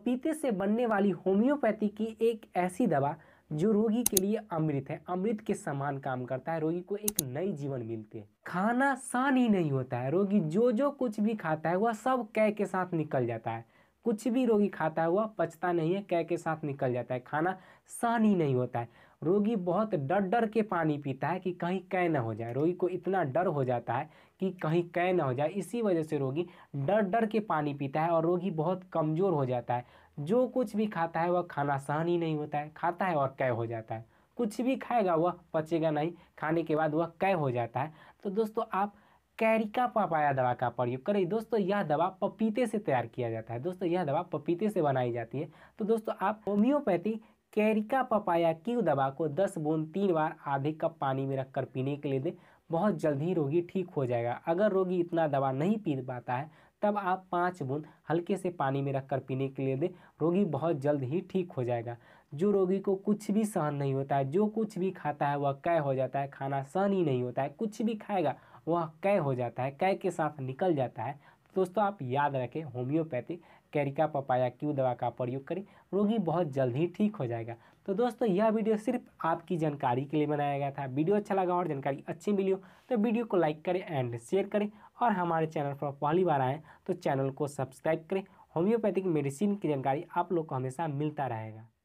पपीते से बनने वाली होम्योपैथी की एक ऐसी दवा जो रोगी के लिए अमृत है अमृत के समान काम करता है रोगी को एक नई जीवन मिलती है खाना सान ही नहीं होता है रोगी जो जो कुछ भी खाता है वह सब कह के साथ निकल जाता है कुछ भी रोगी खाता हुआ पचता नहीं है कै के साथ निकल जाता है खाना सहन ही नहीं होता है रोगी बहुत डर डर के पानी पीता है कि कहीं कै ना हो जाए रोगी को इतना डर हो जाता है कि कहीं कै ना हो जाए इसी वजह से रोगी डर डर के पानी पीता है और रोगी बहुत कमज़ोर हो जाता है जो कुछ भी खाता है वह खाना सहन ही नहीं होता है खाता है और कै हो जाता है कुछ भी खाएगा वह पचेगा नहीं खाने के बाद वह कै हो जाता है तो दोस्तों आप कैरिका पापाया दवा का प्रयोग करें दोस्तों यह दवा पपीते से तैयार किया जाता है दोस्तों यह दवा पपीते से बनाई जाती है तो दोस्तों आप होम्योपैथी कैरिका पपाया की दवा को 10 बूंद तीन बार आधे कप पानी में रखकर पीने के लिए दें बहुत जल्द ही रोगी ठीक हो जाएगा अगर रोगी इतना दवा नहीं पी पाता है तब आप पाँच बूंद हल्के से पानी में रखकर पीने के लिए दें रोगी बहुत जल्द ही ठीक हो जाएगा जो रोगी को कुछ भी सहन नहीं होता है जो कुछ भी खाता है वह कै हो जाता है खाना सहन ही नहीं होता है कुछ भी खाएगा वह कै हो जाता है कै के साथ निकल जाता है दोस्तों आप याद रखें होम्योपैथिक कैरिका पपाया क्यू दवा का प्रयोग करें रोगी बहुत जल्द ही ठीक हो जाएगा तो दोस्तों यह वीडियो सिर्फ आपकी जानकारी के लिए बनाया गया था वीडियो अच्छा लगा और जानकारी अच्छी मिली हो तो वीडियो को लाइक करें एंड शेयर करें और हमारे चैनल पर पहली बार आएँ तो चैनल को सब्सक्राइब करें होम्योपैथिक मेडिसिन की जानकारी आप लोग को हमेशा मिलता रहेगा